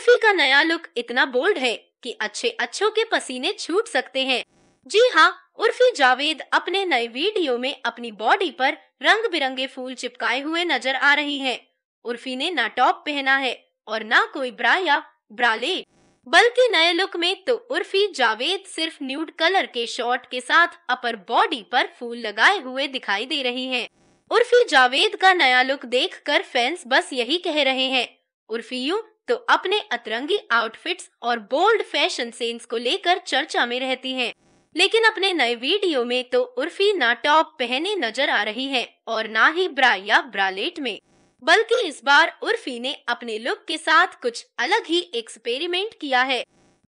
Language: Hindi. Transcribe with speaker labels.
Speaker 1: बर्फी का नया लुक इतना बोल्ड है कि अच्छे अच्छों के पसीने छूट सकते हैं जी हाँ उर्फी जावेद अपने नए वीडियो में अपनी बॉडी पर रंग बिरंगे फूल चिपकाए हुए नजर आ रही हैं। उर्फी ने ना टॉप पहना है और ना कोई ब्रा या ब्राले बल्कि नए लुक में तो उर्फी जावेद सिर्फ न्यूड कलर के शॉर्ट के साथ अपर बॉडी पर फूल लगाए हुए दिखाई दे रही है उर्फी जावेद का नया लुक देख फैंस बस यही कह रहे हैं उर्फी यू तो अपने अतरंगी आउटफिट्स और बोल्ड फैशन सेंस को लेकर चर्चा में रहती हैं। लेकिन अपने नए वीडियो में तो उर्फी ना टॉप पहने नजर आ रही हैं और ना ही ब्रा या ब्रालेट में बल्कि इस बार उर्फी ने अपने लुक के साथ कुछ अलग ही एक्सपेरिमेंट किया है